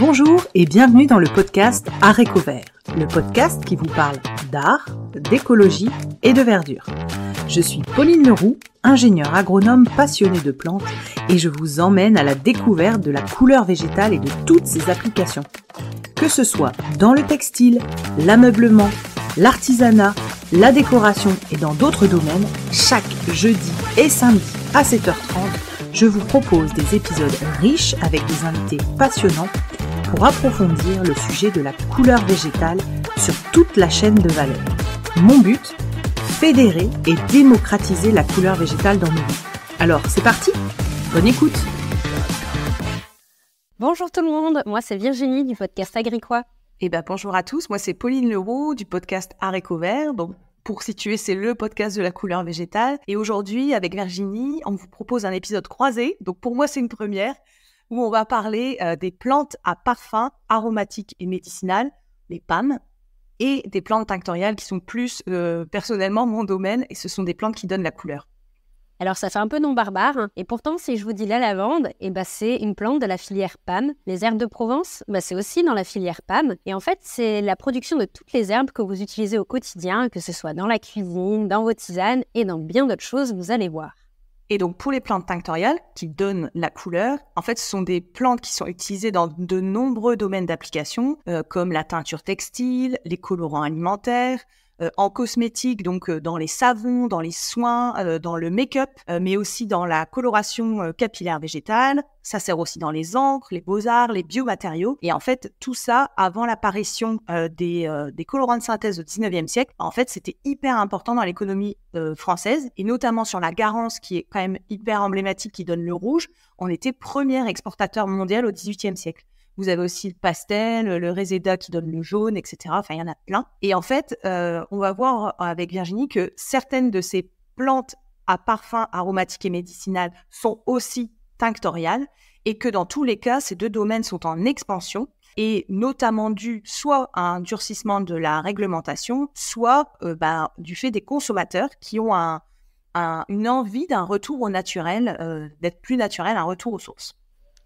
Bonjour et bienvenue dans le podcast à Vert, le podcast qui vous parle d'art, d'écologie et de verdure. Je suis Pauline Leroux, ingénieure agronome passionnée de plantes et je vous emmène à la découverte de la couleur végétale et de toutes ses applications. Que ce soit dans le textile, l'ameublement, l'artisanat, la décoration et dans d'autres domaines, chaque jeudi et samedi à 7h30, je vous propose des épisodes riches avec des invités passionnants pour approfondir le sujet de la couleur végétale sur toute la chaîne de valeur. Mon but Fédérer et démocratiser la couleur végétale dans nos vies. Alors, c'est parti Bonne écoute Bonjour tout le monde, moi c'est Virginie du podcast Agricois. Et eh ben bonjour à tous, moi c'est Pauline Leroux du podcast Aréco Vert. Donc pour situer, c'est le podcast de la couleur végétale. Et aujourd'hui, avec Virginie, on vous propose un épisode croisé. Donc pour moi, c'est une première où on va parler euh, des plantes à parfum aromatique et médicinales, les PAM, et des plantes tinctoriales qui sont plus euh, personnellement mon domaine, et ce sont des plantes qui donnent la couleur. Alors ça fait un peu non barbare, hein. et pourtant si je vous dis la lavande, eh ben, c'est une plante de la filière PAM. Les herbes de Provence, ben, c'est aussi dans la filière PAM. Et en fait, c'est la production de toutes les herbes que vous utilisez au quotidien, que ce soit dans la cuisine, dans vos tisanes et dans bien d'autres choses, vous allez voir. Et donc, pour les plantes tinctoriales qui donnent la couleur, en fait, ce sont des plantes qui sont utilisées dans de nombreux domaines d'application, euh, comme la teinture textile, les colorants alimentaires, euh, en cosmétique, donc euh, dans les savons, dans les soins, euh, dans le make-up, mais aussi dans la coloration capillaire végétale. Ça sert aussi dans les encres, les beaux-arts, les biomatériaux. Et en fait, tout ça, avant l'apparition des, colorants de synthèse au 19e siècle, en fait, c'était hyper important dans l'économie française, et notamment sur la Garance, qui est quand même hyper emblématique, qui donne le rouge. On était premier exportateur mondial au 18e siècle. Vous avez aussi le pastel, le réséda qui donne le jaune, etc. Enfin, il y en a plein. Et en fait, euh, on va voir avec Virginie que certaines de ces plantes à parfum aromatique et médicinal sont aussi tinctoriales et que dans tous les cas, ces deux domaines sont en expansion et notamment dû soit à un durcissement de la réglementation, soit euh, bah, du fait des consommateurs qui ont une envie d'un retour au naturel, euh, d'être plus naturel, un retour aux sources.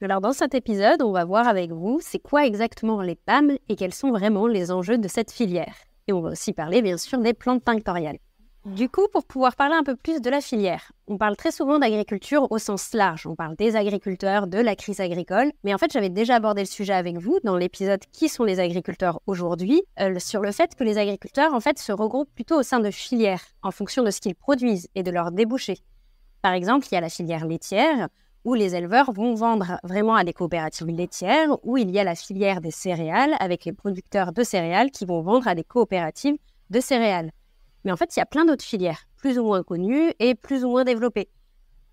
Alors dans cet épisode, on va voir avec vous c'est quoi exactement les PAM et quels sont vraiment les enjeux de cette filière. Et on va aussi parler bien sûr des plantes tinctoriales. Du coup, pour pouvoir parler un peu plus de la filière, on parle très souvent d'agriculture au sens large, on parle des agriculteurs, de la crise agricole, mais en fait j'avais déjà abordé le sujet avec vous dans l'épisode Qui sont les agriculteurs aujourd'hui, euh, sur le fait que les agriculteurs en fait se regroupent plutôt au sein de filières en fonction de ce qu'ils produisent et de leurs débouchés. Par exemple, il y a la filière laitière, où les éleveurs vont vendre vraiment à des coopératives laitières, où il y a la filière des céréales avec les producteurs de céréales qui vont vendre à des coopératives de céréales. Mais en fait, il y a plein d'autres filières, plus ou moins connues et plus ou moins développées.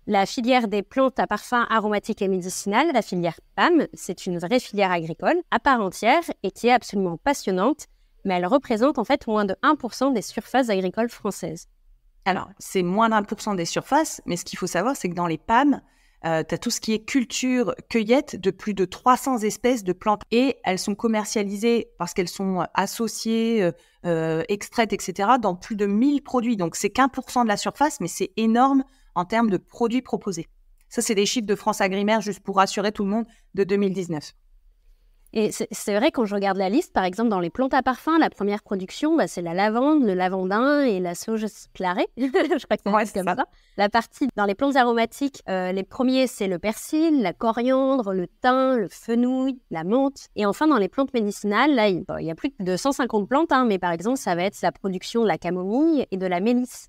La filière des plantes à parfums aromatiques et médicinales, la filière PAM, c'est une vraie filière agricole à part entière et qui est absolument passionnante, mais elle représente en fait moins de 1% des surfaces agricoles françaises. Alors, c'est moins d'un 1% des surfaces, mais ce qu'il faut savoir, c'est que dans les PAM, euh, tu as tout ce qui est culture, cueillette de plus de 300 espèces de plantes et elles sont commercialisées parce qu'elles sont euh, associées, euh, extraites, etc. dans plus de 1000 produits. Donc c'est qu'un de la surface, mais c'est énorme en termes de produits proposés. Ça, c'est des chiffres de France Agrimaire, juste pour rassurer tout le monde, de 2019. Et c'est vrai, quand je regarde la liste, par exemple, dans les plantes à parfum, la première production, bah, c'est la lavande, le lavandin et la sauge clarée. je crois que c'est comme ça. La partie dans les plantes aromatiques, euh, les premiers, c'est le persil, la coriandre, le thym, le fenouil, la menthe. Et enfin, dans les plantes médicinales, là, il, bah, y a plus de 150 plantes, hein, mais par exemple, ça va être la production de la camomille et de la mélisse.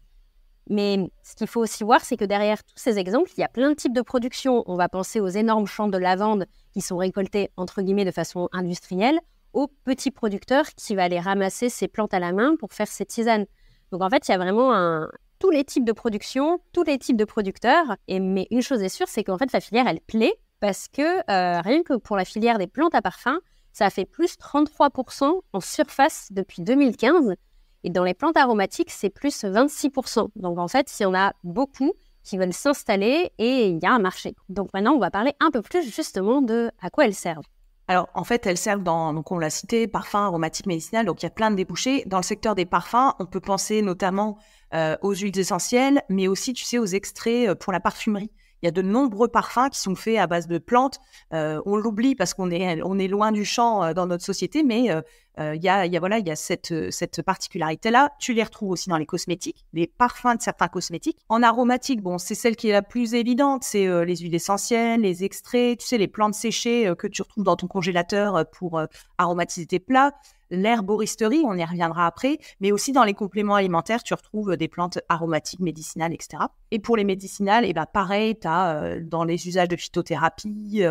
Mais ce qu'il faut aussi voir, c'est que derrière tous ces exemples, il y a plein de types de production. On va penser aux énormes champs de lavande qui sont récoltés, entre guillemets, de façon industrielle, aux petits producteurs qui vont aller ramasser ces plantes à la main pour faire ces tisanes. Donc en fait, il y a vraiment tous les types de production, tous les types de producteurs. Et, mais une chose est sûre, c'est qu'en fait, la filière, elle plaît parce que euh, rien que pour la filière des plantes à parfum, ça a fait plus 33% en surface depuis 2015 et dans les plantes aromatiques, c'est plus 26%. Donc en fait, il y en a beaucoup qui veulent s'installer et il y a un marché. Donc maintenant, on va parler un peu plus justement de à quoi elles servent. Alors, en fait, elles servent dans, donc on l'a cité, parfums, aromatiques médicinaux. donc il y a plein de débouchés. Dans le secteur des parfums, on peut penser notamment euh, aux huiles essentielles, mais aussi, tu sais, aux extraits euh, pour la parfumerie. Il y a de nombreux parfums qui sont faits à base de plantes. Euh, on l'oublie parce qu'on est, loin du champ euh, dans notre société, mais euh, il y a, voilà, y a cette, cette particularité-là. Tu les retrouves aussi dans les cosmétiques, les parfums de certains cosmétiques. En aromatique, bon, c'est celle qui est la plus évidente, c'est les huiles essentielles, les extraits, tu sais, les plantes séchées que tu retrouves dans ton congélateur pour aromatiser tes plats l'herboristerie, on y reviendra après, mais aussi dans les compléments alimentaires, tu retrouves euh, des plantes aromatiques, médicinales, etc. Et pour les médicinales, et eh ben pareil, tu as euh, dans les usages de phytothérapie,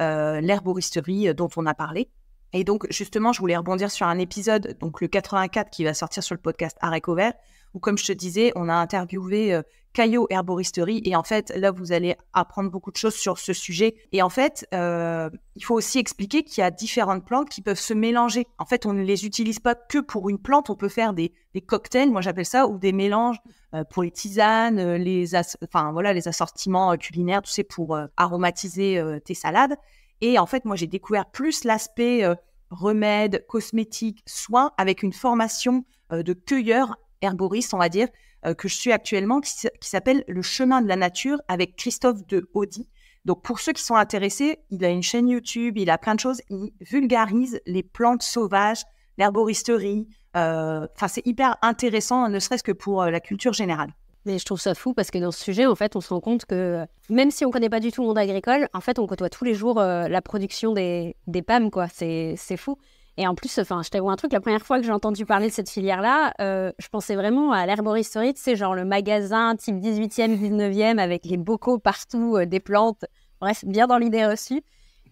euh, l'herboristerie dont on a parlé. Et donc, justement, je voulais rebondir sur un épisode, donc le 84, qui va sortir sur le podcast Arrêt Vert, où, comme je te disais, on a interviewé Caillot Herboristerie. Et en fait, là, vous allez apprendre beaucoup de choses sur ce sujet. Et en fait, euh, il faut aussi expliquer qu'il y a différentes plantes qui peuvent se mélanger. En fait, on ne les utilise pas que pour une plante. On peut faire des, cocktails, moi j'appelle ça, ou des mélanges euh, pour les tisanes, euh, les, enfin, voilà, les assortiments culinaires, tout sais, pour aromatiser tes salades. Et en fait, moi, j'ai découvert plus l'aspect remède, cosmétique, soin, avec une formation de cueilleur herboriste, on va dire, euh, que je suis actuellement qui, s'appelle Le chemin de la nature avec Christophe de Audi. Donc pour ceux qui sont intéressés, il a une chaîne YouTube, il a plein de choses, il vulgarise les plantes sauvages, l'herboristerie. Euh, enfin, c'est hyper intéressant, ne serait-ce que pour euh, la culture générale. Mais je trouve ça fou parce que dans ce sujet, en fait, on se rend compte que même si on ne connaît pas du tout le monde agricole, en fait, on côtoie tous les jours la production des, des, PAM, quoi. C'est fou. Et en plus, enfin, je t'avoue un truc, la première fois que j'ai entendu parler de cette filière-là, euh, je pensais vraiment à l'herboristerie, c'est genre le magasin type 18e, 19e, avec les bocaux partout, euh, des plantes, bref, bien dans l'idée reçue.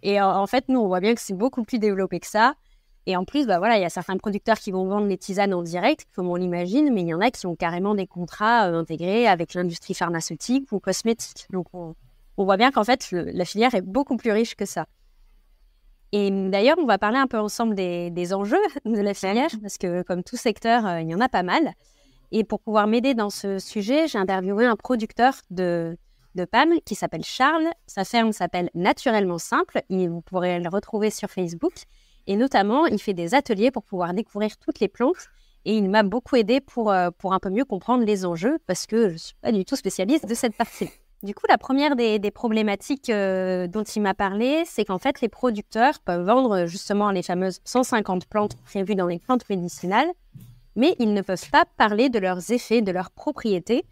Et en, fait, nous, on voit bien que c'est beaucoup plus développé que ça. Et en plus, bah voilà, il y a certains producteurs qui vont vendre les tisanes en direct, comme on l'imagine, mais il y en a qui ont carrément des contrats euh, intégrés avec l'industrie pharmaceutique ou cosmétique. Donc, on, voit bien qu'en fait, la filière est beaucoup plus riche que ça. Et d'ailleurs, on va parler un peu ensemble des, enjeux de la filière, parce que comme tout secteur, euh, il y en a pas mal. Et pour pouvoir m'aider dans ce sujet, j'ai interviewé un producteur de, de PAM qui s'appelle Charles. Sa ferme s'appelle Naturellement Simple. Et vous pourrez le retrouver sur Facebook. Et notamment, il fait des ateliers pour pouvoir découvrir toutes les plantes. Et il m'a beaucoup aidé pour, euh, pour un peu mieux comprendre les enjeux, parce que je ne suis pas du tout spécialiste de cette partie. Du coup, la première des, problématiques euh, dont il m'a parlé, c'est qu'en fait, les producteurs peuvent vendre euh, justement les fameuses 150 plantes prévues dans les plantes médicinales, mais ils ne peuvent pas parler de leurs effets, de leurs propriétés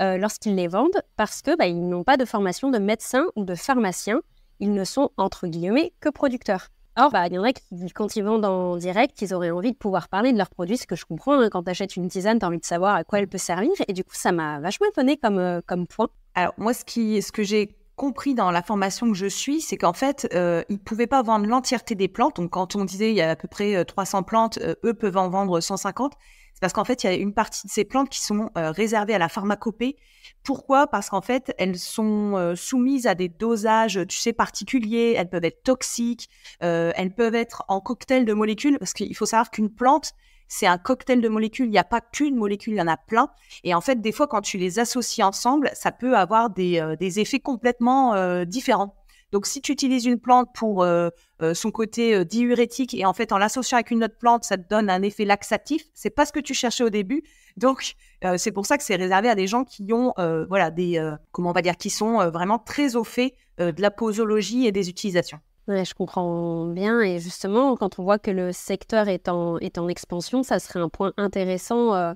euh, lorsqu'ils les vendent, parce que bah, ils n'ont pas de formation de médecin ou de pharmacien. Ils ne sont entre guillemets que producteurs. Or, bah, il y en a qui, quand ils vendent en direct, ils auraient envie de pouvoir parler de leurs produits, ce que je comprends. Hein. quand tu achètes une tisane, tu as envie de savoir à quoi elle peut servir. Et du coup, ça m'a vachement étonné comme, comme point. Alors moi, ce, qui, ce que j'ai compris dans la formation que je suis, c'est qu'en fait, euh, ils ne pouvaient pas vendre l'entièreté des plantes. Donc quand on disait il y a à peu près 300 euh, plantes, euh, eux peuvent en vendre 150. C'est parce qu'en fait, il y a une partie de ces plantes qui sont réservées à la pharmacopée. Pourquoi Parce qu'en fait, elles sont soumises à des dosages, tu sais, particuliers. Elles peuvent être toxiques, elles peuvent être en cocktail de molécules. Parce qu'il faut savoir qu'une plante, c'est un cocktail de molécules. Il n'y a pas qu'une molécule, il y en a plein. Et en fait, des fois, quand tu les associes ensemble, ça peut avoir des, euh, effets complètement euh, différents. Donc, si tu utilises une plante pour euh, son côté diurétique et en fait, en l'associant avec une autre plante, ça te donne un effet laxatif, c'est pas ce que tu cherchais au début. Donc, c'est pour ça que c'est réservé à des gens qui ont, voilà, des, comment on va dire, qui sont vraiment très au fait de la posologie et des utilisations je comprends bien. Et justement, quand on voit que le secteur est en, expansion, ça serait un point intéressant euh,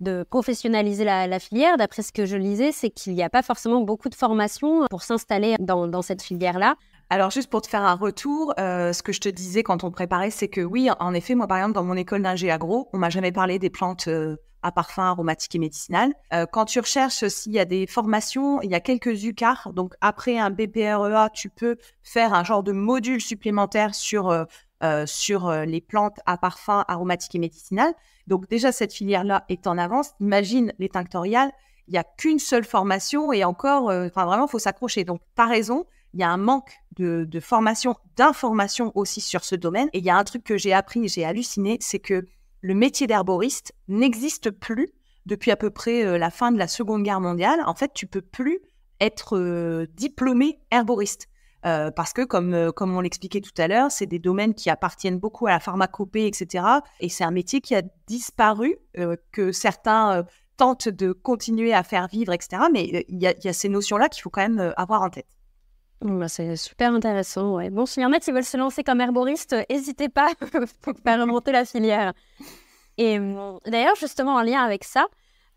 de professionnaliser la, filière. D'après ce que je lisais, c'est qu'il n'y a pas forcément beaucoup de formations pour s'installer dans cette filière-là. Alors juste pour te faire un retour, euh, ce que je te disais quand on préparait, c'est que oui, en effet, moi par exemple dans mon école d'ingé agro, on m'a jamais parlé des plantes euh, à parfum aromatique et médicinales. Euh, quand tu recherches s'il y a des formations, il y a quelques UCAR. Donc après un BPREA, tu peux faire un genre de module supplémentaire sur sur les plantes à parfum aromatique et médicinales. Donc déjà, cette filière-là est en avance. Imagine les tinctoriales, il n'y a qu'une seule formation et encore, enfin vraiment, il faut s'accrocher. Donc, tu as raison, il y a un manque de, formation, d'information aussi sur ce domaine. Et il y a un truc que j'ai appris j'ai halluciné, c'est que le métier d'herboriste n'existe plus depuis à peu près euh, la fin de la Seconde Guerre mondiale. En fait, tu peux plus être euh, diplômé herboriste. Euh, parce que, comme, comme on l'expliquait tout à l'heure, c'est des domaines qui appartiennent beaucoup à la pharmacopée, etc. Et c'est un métier qui a disparu, que certains tentent de continuer à faire vivre, etc. Mais il y, a ces notions-là qu'il faut quand même avoir en tête. Bah, c'est super intéressant. Bon, si y en a qui veulent se lancer comme herboriste, euh, n'hésitez pas pour faire remonter la filière. Et euh, d'ailleurs, justement, en lien avec ça,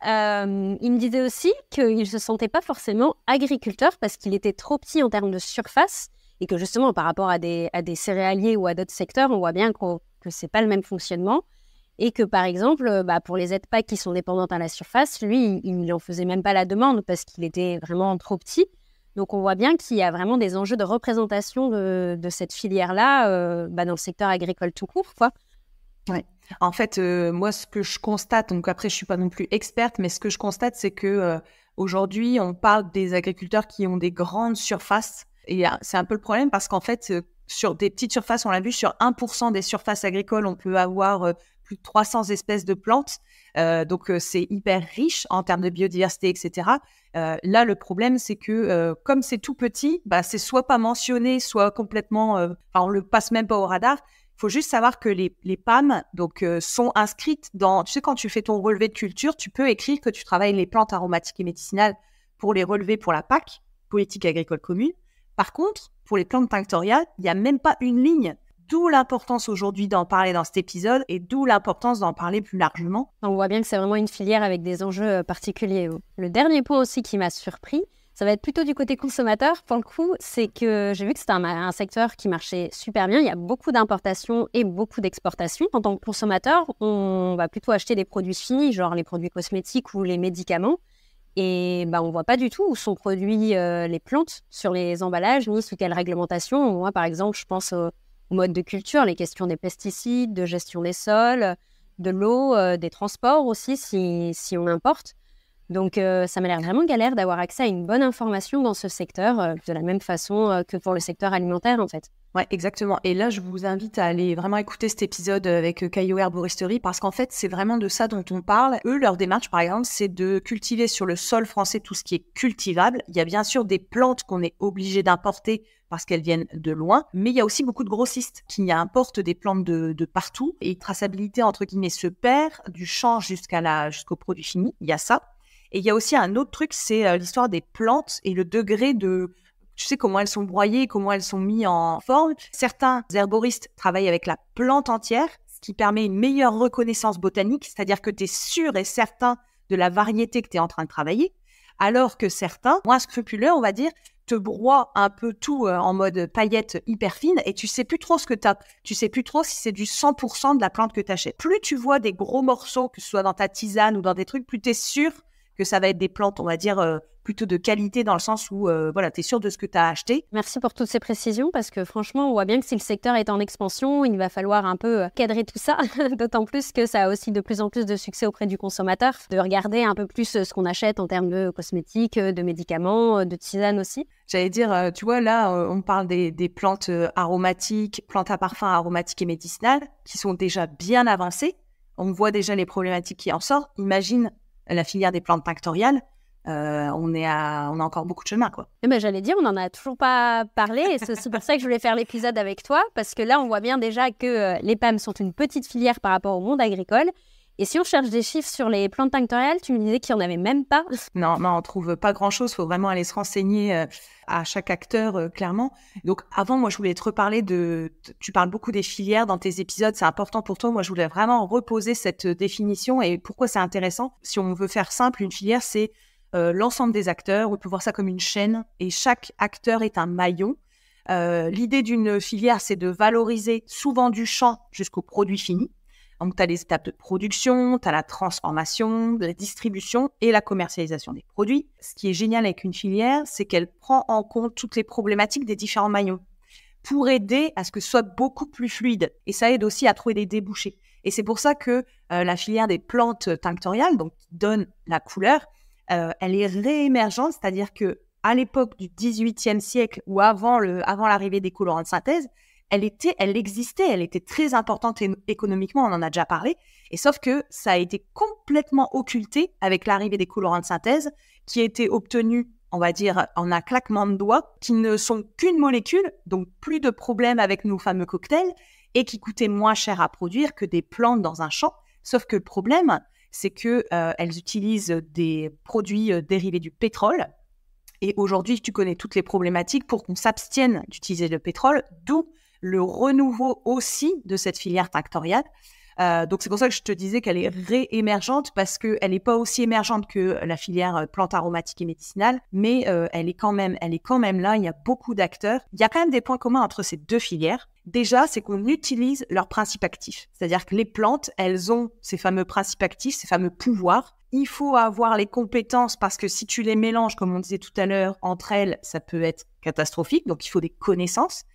euh, il me disait aussi qu'il ne se sentait pas forcément agriculteur parce qu'il était trop petit en termes de surface et que justement, par rapport à des, céréaliers ou à d'autres secteurs, on voit bien que ce n'est pas le même fonctionnement. Et que par exemple, bah, pour les aides PAC qui sont dépendantes à la surface, lui, il n'en faisait même pas la demande parce qu'il était vraiment trop petit. Donc on voit bien qu'il y a vraiment des enjeux de représentation de, cette filière-là euh, bah, dans le secteur agricole tout court. Quoi. Ouais. En fait, euh, moi, ce que je constate, donc après, je suis pas non plus experte, mais ce que je constate, c'est que euh, aujourd'hui, on parle des agriculteurs qui ont des grandes surfaces. Et c'est un peu le problème parce qu'en fait, sur des petites surfaces, on l'a vu, sur 1% des surfaces agricoles, on peut avoir euh, plus de 300 espèces de plantes. Euh, donc euh, c'est hyper riche en termes de biodiversité, etc. là, le problème, c'est que comme c'est tout petit, bah, c'est soit pas mentionné, soit complètement, On on le passe même pas au radar. Il faut juste savoir que les, les PAM donc, sont inscrites dans, tu sais, quand tu fais ton relevé de culture, tu peux écrire que tu travailles les plantes aromatiques et médicinales pour les relever pour la PAC, politique agricole commune. Par contre, pour les plantes tinctoriales, il n'y a même pas une ligne. D'où l'importance aujourd'hui d'en parler dans cet épisode et d'où l'importance d'en parler plus largement. On voit bien que c'est vraiment une filière avec des enjeux euh, particuliers. Le dernier point aussi qui m'a surpris, ça va être plutôt du côté consommateur. Pour le coup, c'est que j'ai vu que c'était un, secteur qui marchait super bien. Il y a beaucoup d'importations et beaucoup d'exportations. En tant que consommateur, on va plutôt acheter des produits finis, genre les produits cosmétiques ou les médicaments. Et bah, on ne voit pas du tout où sont produits euh, les plantes sur les emballages, ni sous quelle réglementation. Moi, par exemple, je pense au, mode de culture, les questions des pesticides, de gestion des sols, de l'eau, euh, des transports aussi, si, si on importe. Donc, euh, ça m'a l'air vraiment galère d'avoir accès à une bonne information dans ce secteur, euh, de la même façon euh, que pour le secteur alimentaire, en fait. Ouais, exactement. Et là, je vous invite à aller vraiment écouter cet épisode avec Caillou Herboristerie parce qu'en fait, c'est vraiment de ça dont on parle. Eux, leur démarche, par exemple, c'est de cultiver sur le sol français tout ce qui est cultivable. Il y a bien sûr des plantes qu'on est obligé d'importer parce qu'elles viennent de loin, mais il y a aussi beaucoup de grossistes qui importent des plantes de, de partout et traçabilité entre guillemets se perd du champ jusqu'à la jusqu'au produit fini. Il y a ça. Et il y a aussi un autre truc, c'est euh, l'histoire des plantes et le degré de, tu sais comment elles sont broyées, comment elles sont mises en forme. Certains herboristes travaillent avec la plante entière, ce qui permet une meilleure reconnaissance botanique, c'est-à-dire que tu es sûr et certain de la variété que tu es en train de travailler, alors que certains, moins scrupuleux, on va dire, te broient un peu tout euh, en mode paillette hyper fine et tu sais plus trop ce que tu Tu sais plus trop si c'est du 100% de la plante que tu achètes. Plus tu vois des gros morceaux, que ce soit dans ta tisane ou dans des trucs, plus tu es sûr que ça va être des plantes, on va dire, euh, plutôt de qualité dans le sens où euh, voilà, tu es sûr de ce que tu as acheté. Merci pour toutes ces précisions parce que franchement, on voit bien que si le secteur est en expansion, il va falloir un peu euh, cadrer tout ça, d'autant plus que ça a aussi de plus en plus de succès auprès du consommateur, de regarder un peu plus ce qu'on achète en termes de cosmétiques, de médicaments, de tisanes aussi. J'allais dire, tu vois, là, on parle des, des plantes aromatiques, plantes à parfum aromatiques et médicinales qui sont déjà bien avancées. On voit déjà les problématiques qui en sortent. Imagine la filière des plantes panctoriales, euh, on, est on a encore beaucoup de chemin. Quoi. Mais eh ben, J'allais dire, on n'en a toujours pas parlé, et c'est pour ça que je voulais faire l'épisode avec toi, parce que là, on voit bien déjà que euh, les PAM sont une petite filière par rapport au monde agricole, et si on cherche des chiffres sur les plantes tinctoriales, tu me disais qu'il n'y en avait même pas Non, non on ne trouve pas grand-chose. Il faut vraiment aller se renseigner euh, à chaque acteur, euh, clairement. Donc, avant, moi, je voulais te reparler de. Tu parles beaucoup des filières dans tes épisodes. C'est important pour toi. Moi, je voulais vraiment reposer cette euh, définition et pourquoi c'est intéressant. Si on veut faire simple, une filière, c'est l'ensemble des acteurs. On peut voir ça comme une chaîne et chaque acteur est un maillon. L'idée d'une filière, c'est de valoriser souvent du champ jusqu'au produit fini. Donc, tu as les étapes de production, tu as la transformation, la distribution et la commercialisation des produits. Ce qui est génial avec une filière, c'est qu'elle prend en compte toutes les problématiques des différents maillons pour aider à ce que ce soit beaucoup plus fluide. Et ça aide aussi à trouver des débouchés. Et c'est pour ça que euh, la filière des plantes tinctoriales, donc qui donne la couleur, euh, elle est réémergente, c'est-à-dire que à l'époque du XVIIIe siècle ou avant l'arrivée avant des colorants de synthèse, elle existait, elle était très importante économiquement, on en a déjà parlé, et sauf que ça a été complètement occulté avec l'arrivée des colorants de synthèse qui étaient obtenus, on va dire, en un claquement de doigts, qui ne sont qu'une molécule, donc plus de problèmes avec nos fameux cocktails, et qui coûtaient moins cher à produire que des plantes dans un champ. Sauf que le problème, c'est que euh, elles utilisent des produits euh, dérivés du pétrole, et aujourd'hui, tu connais toutes les problématiques pour qu'on s'abstienne d'utiliser le pétrole, d'où le renouveau aussi de cette filière tractoriale. Euh, donc c'est pour ça que je te disais qu'elle est réémergente parce qu'elle n'est pas aussi émergente que la filière euh, plantes aromatiques et médicinales, mais euh, elle est quand même, elle est quand même là. Il y a beaucoup d'acteurs. Il y a quand même des points communs entre ces deux filières. Déjà, c'est qu'on utilise leurs principes actifs, c'est-à-dire que les plantes, elles ont ces fameux principes actifs, ces fameux pouvoirs. Il faut avoir les compétences parce que si tu les mélanges, comme on disait tout à l'heure, entre elles, ça peut être catastrophique. Donc il faut des connaissances.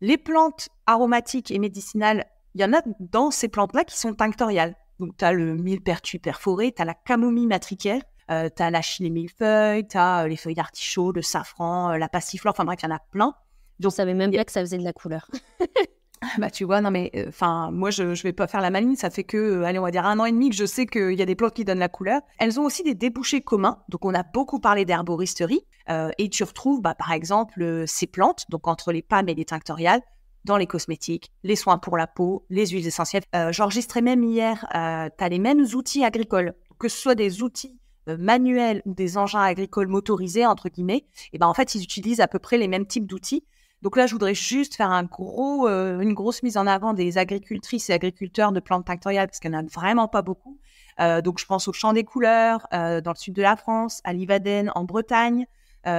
Les plantes aromatiques et médicinales, il y en a dans ces plantes-là qui sont tinctoriales. Donc, tu as le millepertuis perforé, tu as la camomille matricaire, euh, tu as la chine millefeuille, tu as euh, les feuilles d'artichaut, le safran, euh, la passiflore, enfin bref, il y en a plein. Je savait même pas que ça faisait de la couleur. Ah bah tu vois, non mais euh, enfin moi je, je vais pas faire la maligne, ça fait que euh, allez on va dire un an et demi que je sais qu'il y a des plantes qui donnent la couleur. Elles ont aussi des débouchés communs, donc on a beaucoup parlé d'herboristerie euh, et tu retrouves bah, par exemple ces plantes, donc entre les pâmes et les tinctoriales, dans les cosmétiques, les soins pour la peau, les huiles essentielles. J'enregistrais même hier, tu as les mêmes outils agricoles, que ce soit des outils manuels ou des engins agricoles motorisés entre guillemets, et ben en fait ils utilisent à peu près les mêmes types d'outils donc là, je voudrais juste faire un gros, euh, une grosse mise en avant des agricultrices et agriculteurs de plantes tinctoriales parce qu'il n'y en a vraiment pas beaucoup. Euh, donc je pense au Champ des Couleurs euh, dans le sud de la France, à Livaden en Bretagne.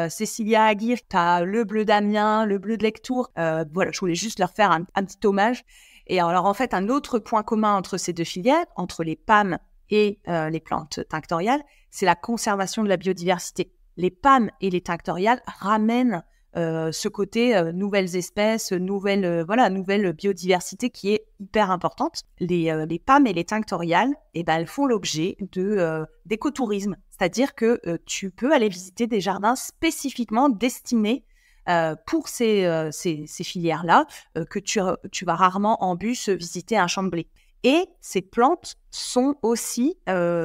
Cécilia Aguirre, tu as le bleu d'Amiens, le bleu de Lectour. voilà, je voulais juste leur faire un, petit hommage. Et alors, en fait, un autre point commun entre ces deux filières, entre les PAM et les plantes tinctoriales, c'est la conservation de la biodiversité. Les PAM et les tinctoriales ramènent euh, ce côté euh, nouvelles espèces, euh, voilà, nouvelle biodiversité qui est hyper importante. Les, les et les tinctoriales, eh ben, elles font l'objet de d'écotourisme, c'est-à-dire que tu peux aller visiter des jardins spécifiquement destinés pour ces, filières-là, que tu, tu vas rarement en bus visiter un champ de blé. Et ces plantes sont aussi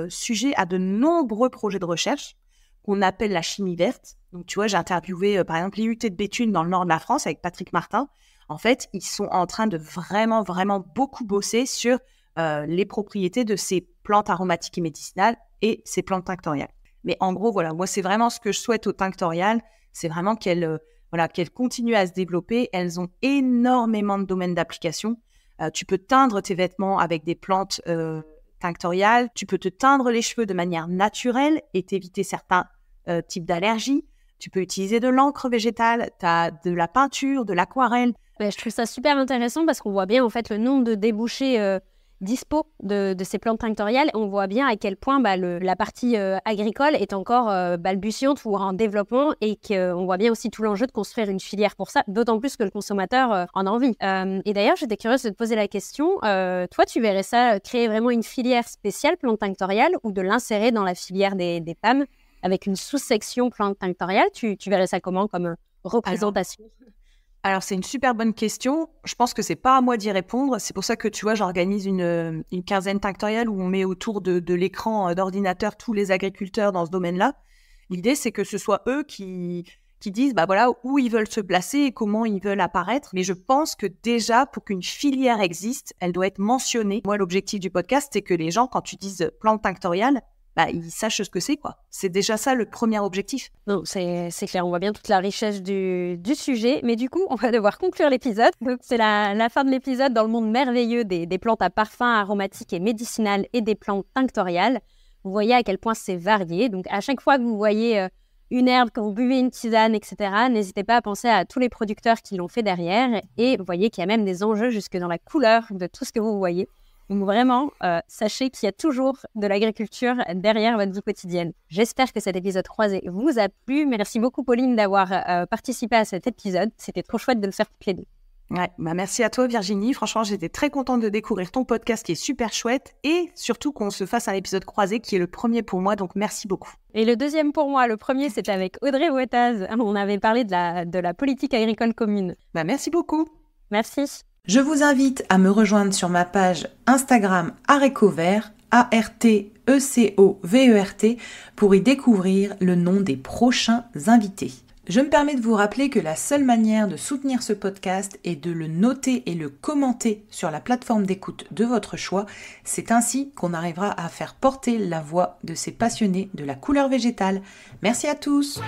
sujets à de nombreux projets de recherche qu'on appelle la chimie verte, donc, tu vois, j'ai interviewé, euh, par exemple, l'IUT de Béthune dans le nord de la France avec Patrick Martin. En fait, ils sont en train de vraiment, vraiment beaucoup bosser sur euh, les propriétés de ces plantes aromatiques et médicinales et ces plantes tinctoriales. Mais en gros, voilà, moi, c'est vraiment ce que je souhaite aux tinctoriales. C'est vraiment qu'elles euh, voilà, qu'elles continuent à se développer. Elles ont énormément de domaines d'application. tu peux teindre tes vêtements avec des plantes tinctoriales. Tu peux te teindre les cheveux de manière naturelle et t'éviter certains types d'allergies. Tu peux utiliser de l'encre végétale, tu as de la peinture, de l'aquarelle. Ben, je trouve ça super intéressant parce qu'on voit bien en fait le nombre de débouchés euh, dispo de, ces plantes tinctoriales. On voit bien à quel point bah, la partie euh, agricole est encore euh, balbutiante ou en développement et qu'on voit bien aussi tout l'enjeu de construire une filière pour ça, d'autant plus que le consommateur en a envie. et d'ailleurs, j'étais curieuse de te poser la question, toi tu verrais ça créer vraiment une filière spéciale plantes tinctoriales ou de l'insérer dans la filière des, des avec une sous-section plante tu, verrais ça comment comme euh, représentation alors, c'est une super bonne question. Je pense que c'est pas à moi d'y répondre. C'est pour ça que tu vois, j'organise une, quinzaine tinctoriale où on met autour de, l'écran euh, d'ordinateur tous les agriculteurs dans ce domaine-là. L'idée, c'est que ce soit eux qui, qui disent bah voilà où ils veulent se placer et comment ils veulent apparaître. Mais je pense que déjà, pour qu'une filière existe, elle doit être mentionnée. Moi, l'objectif du podcast, c'est que les gens, quand tu dises euh, plante tinctoriale, bah, ils sachent ce que c'est. quoi. C'est déjà ça le premier objectif. Non, c'est clair, on voit bien toute la richesse du, sujet. Mais du coup, on va devoir conclure l'épisode. Donc, c'est la, fin de l'épisode dans le monde merveilleux des, plantes à parfum, aromatiques et médicinales et des plantes tinctoriales. Vous voyez à quel point c'est varié. Donc, à chaque fois que vous voyez euh, une herbe, quand vous buvez une tisane, etc., n'hésitez pas à penser à tous les producteurs qui l'ont fait derrière. Et vous voyez qu'il y a même des enjeux jusque dans la couleur de tout ce que vous voyez. Donc vraiment, euh, sachez qu'il y a toujours de l'agriculture derrière votre vie quotidienne. J'espère que cet épisode croisé vous a plu. Merci beaucoup Pauline d'avoir euh, participé à cet épisode. C'était trop chouette de le faire toutes bah merci à toi Virginie. Franchement, j'étais très contente de découvrir ton podcast qui est super chouette et surtout qu'on se fasse un épisode croisé qui est le premier pour moi. Donc merci beaucoup. Et le deuxième pour moi, le premier, c'est avec Audrey Ouettaz. On avait parlé de la, de la politique agricole commune. Bah merci beaucoup. Merci. Je vous invite à me rejoindre sur ma page Instagram Arécovert, A-R-T-E-C-O-V-E-R-T, e e pour y découvrir le nom des prochains invités. Je me permets de vous rappeler que la seule manière de soutenir ce podcast est de le noter et le commenter sur la plateforme d'écoute de votre choix. C'est ainsi qu'on arrivera à faire porter la voix de ces passionnés de la couleur végétale. Merci à tous!